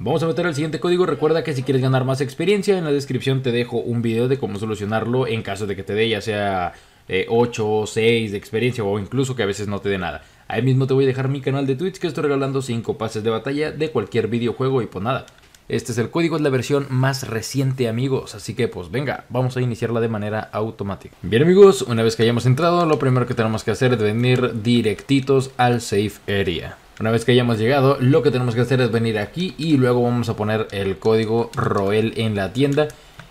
Vamos a meter el siguiente código, recuerda que si quieres ganar más experiencia en la descripción te dejo un video de cómo solucionarlo en caso de que te dé ya sea 8 o 6 de experiencia o incluso que a veces no te dé nada. Ahí mismo te voy a dejar mi canal de Twitch que estoy regalando 5 pases de batalla de cualquier videojuego y pues nada. Este es el código, es la versión más reciente amigos, así que pues venga, vamos a iniciarla de manera automática. Bien amigos, una vez que hayamos entrado, lo primero que tenemos que hacer es venir directitos al Safe Area. Una vez que hayamos llegado, lo que tenemos que hacer es venir aquí y luego vamos a poner el código ROEL en la tienda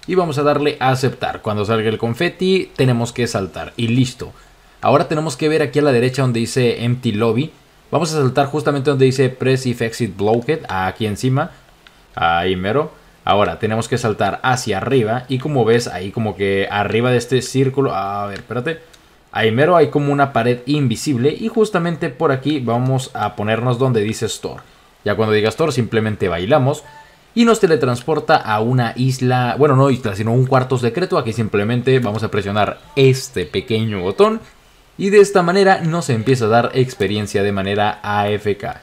y vamos a darle a aceptar. Cuando salga el confeti tenemos que saltar y listo. Ahora tenemos que ver aquí a la derecha donde dice Empty Lobby. Vamos a saltar justamente donde dice Press if Exit Blocked. aquí encima, ahí mero. Ahora tenemos que saltar hacia arriba y como ves ahí como que arriba de este círculo, a ver, espérate Ahí mero hay como una pared invisible y justamente por aquí vamos a ponernos donde dice Store. Ya cuando diga Store simplemente bailamos y nos teletransporta a una isla, bueno no isla, sino un cuarto secreto. Aquí simplemente vamos a presionar este pequeño botón y de esta manera nos empieza a dar experiencia de manera AFK.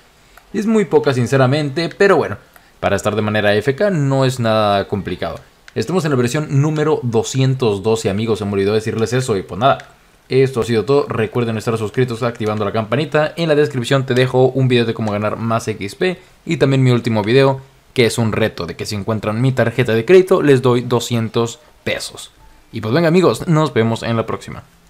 Es muy poca sinceramente, pero bueno, para estar de manera AFK no es nada complicado. Estamos en la versión número 212 amigos, se me olvidó decirles eso y pues nada. Esto ha sido todo. Recuerden estar suscritos activando la campanita. En la descripción te dejo un video de cómo ganar más XP y también mi último video, que es un reto de que si encuentran mi tarjeta de crédito les doy 200 pesos. Y pues venga amigos, nos vemos en la próxima.